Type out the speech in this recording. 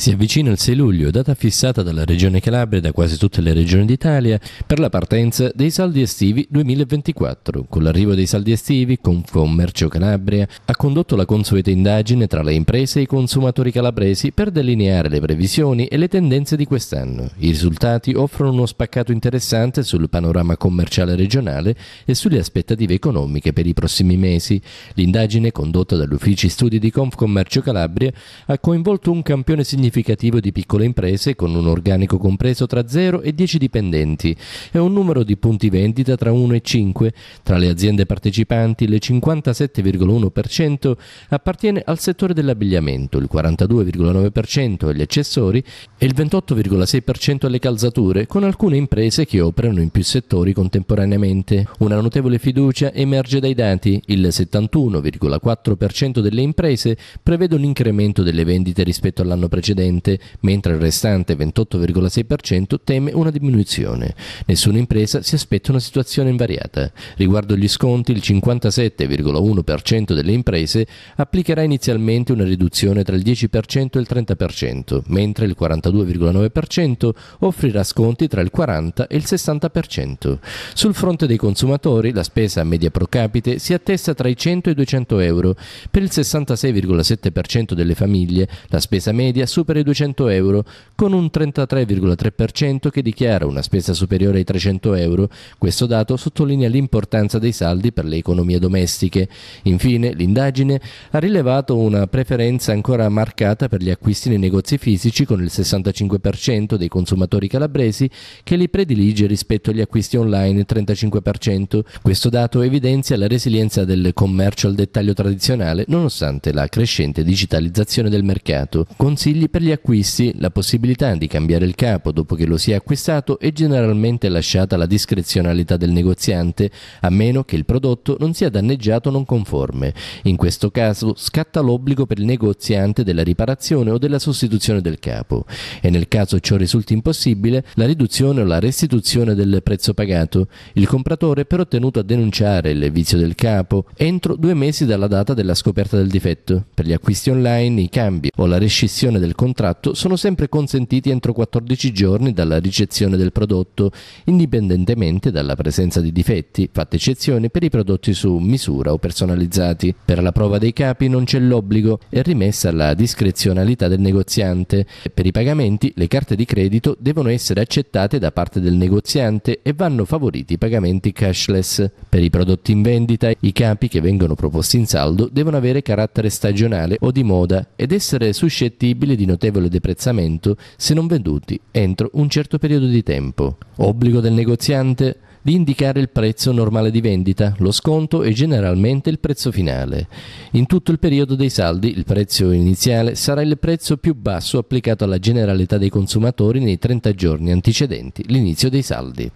Si avvicina il 6 luglio, data fissata dalla Regione Calabria e da quasi tutte le regioni d'Italia, per la partenza dei saldi estivi 2024. Con l'arrivo dei saldi estivi, Confcommercio Calabria ha condotto la consueta indagine tra le imprese e i consumatori calabresi per delineare le previsioni e le tendenze di quest'anno. I risultati offrono uno spaccato interessante sul panorama commerciale regionale e sulle aspettative economiche per i prossimi mesi. L'indagine condotta dagli uffici studi di Confcommercio Calabria ha coinvolto un campione significativo significativo di piccole imprese con un organico compreso tra 0 e 10 dipendenti e un numero di punti vendita tra 1 e 5. Tra le aziende partecipanti il 57,1% appartiene al settore dell'abbigliamento, il 42,9% agli accessori e il 28,6% alle calzature, con alcune imprese che operano in più settori contemporaneamente. Una notevole fiducia emerge dai dati, il 71,4% delle imprese prevede un incremento delle vendite rispetto all'anno precedente precedente, mentre il restante 28,6% teme una diminuzione. Nessuna impresa si aspetta una situazione invariata. Riguardo gli sconti, il 57,1% delle imprese applicherà inizialmente una riduzione tra il 10% e il 30%, mentre il 42,9% offrirà sconti tra il 40 e il 60%. Sul fronte dei consumatori, la spesa media pro capite si attesta tra i 100 e i 200 euro. Per il 66,7% delle famiglie, la spesa media supera per i 200 euro, con un 33,3% che dichiara una spesa superiore ai 300 euro. Questo dato sottolinea l'importanza dei saldi per le economie domestiche. Infine, l'indagine ha rilevato una preferenza ancora marcata per gli acquisti nei negozi fisici, con il 65% dei consumatori calabresi che li predilige rispetto agli acquisti online, 35%. Questo dato evidenzia la resilienza del commercio al dettaglio tradizionale, nonostante la crescente digitalizzazione del mercato. Consigli per per gli acquisti, la possibilità di cambiare il capo dopo che lo si è acquistato è generalmente lasciata alla discrezionalità del negoziante, a meno che il prodotto non sia danneggiato o non conforme. In questo caso scatta l'obbligo per il negoziante della riparazione o della sostituzione del capo e nel caso ciò risulti impossibile, la riduzione o la restituzione del prezzo pagato. Il compratore è però tenuto a denunciare il vizio del capo entro due mesi dalla data della scoperta del difetto. Per gli acquisti online, i cambi o la rescissione del contratto contratto sono sempre consentiti entro 14 giorni dalla ricezione del prodotto, indipendentemente dalla presenza di difetti, fatta eccezione per i prodotti su misura o personalizzati. Per la prova dei capi non c'è l'obbligo, è rimessa alla discrezionalità del negoziante. Per i pagamenti le carte di credito devono essere accettate da parte del negoziante e vanno favoriti i pagamenti cashless. Per i prodotti in vendita i capi che vengono proposti in saldo devono avere carattere stagionale o di moda ed essere suscettibili di notificazioni notevole deprezzamento se non venduti entro un certo periodo di tempo. Obbligo del negoziante di indicare il prezzo normale di vendita, lo sconto e generalmente il prezzo finale. In tutto il periodo dei saldi il prezzo iniziale sarà il prezzo più basso applicato alla generalità dei consumatori nei 30 giorni antecedenti l'inizio dei saldi.